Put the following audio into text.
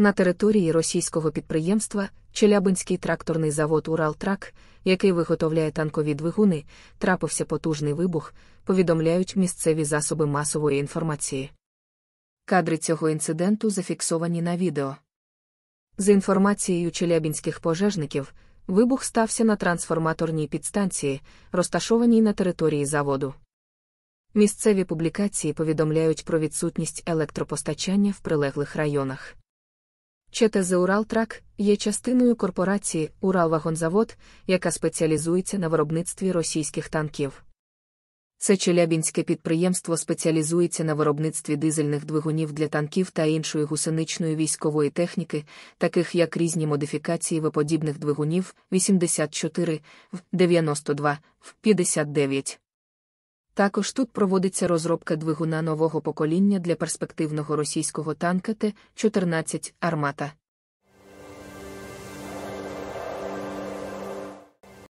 На території російського підприємства Челябинський тракторний завод Уралтрак, який виготовляє танкові двигуни, трапився потужний вибух, повідомляють місцеві засоби масової інформації. Кадри цього інциденту зафіксовані на відео. За інформацією челябінських пожежників, вибух стався на трансформаторній підстанції, розташованій на території заводу. Місцеві публікації повідомляють про відсутність електропостачання в прилеглих районах. ЧТЗ Уралтрак є частиною корпорації Уралвагонзавод, яка спеціалізується на виробництві російських танків. Це челябінське підприємство спеціалізується на виробництві дизельних двигунів для танків та іншої гусеничної військової техніки, таких як різні модифікації виподібних двигунів 84 в 92 в 59. Також тут проводиться розробка двигуна нового покоління для перспективного російського танка Т-14 армата.